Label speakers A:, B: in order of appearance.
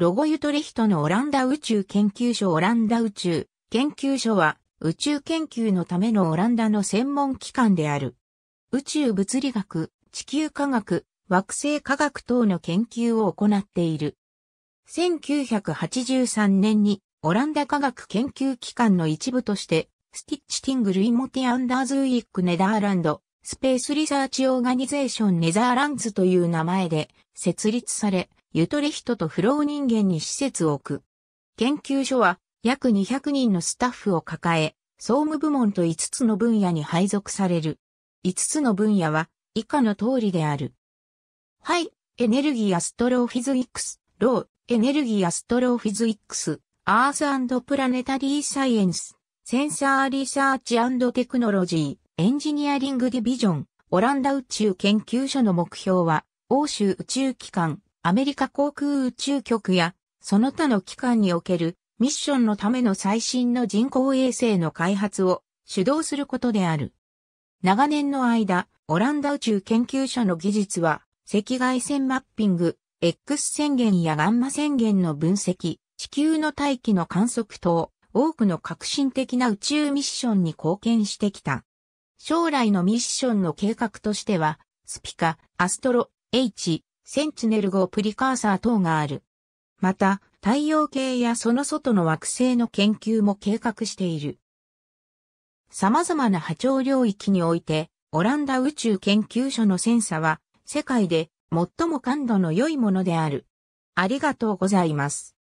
A: ロゴユトレヒトのオランダ宇宙研究所オランダ宇宙研究所は宇宙研究のためのオランダの専門機関である。宇宙物理学、地球科学、惑星科学等の研究を行っている。1983年にオランダ科学研究機関の一部として、スティッチティングルイモティアンダーズウィックネダーランド、スペースリサーチオーガニゼーションネザーランズという名前で設立され、ゆとり人と不老人間に施設を置く。研究所は約200人のスタッフを抱え、総務部門と5つの分野に配属される。5つの分野は以下の通りである。はい、エネルギーアストロフィズイックス、ロー、エネルギーアストロフィズイックス、アースプラネタリーサイエンス、センサーリサーチテクノロジー、エンジニアリングディビジョン、オランダ宇宙研究所の目標は、欧州宇宙機関、アメリカ航空宇宙局やその他の機関におけるミッションのための最新の人工衛星の開発を主導することである。長年の間、オランダ宇宙研究所の技術は赤外線マッピング、X 宣言やガンマ宣言の分析、地球の大気の観測等、多くの革新的な宇宙ミッションに貢献してきた。将来のミッションの計画としては、スピカ、アストロ、H、センチネル号プリカーサー等がある。また、太陽系やその外の惑星の研究も計画している。様々な波長領域において、オランダ宇宙研究所のセンサは、世界で最も感度の良いものである。ありがとうございます。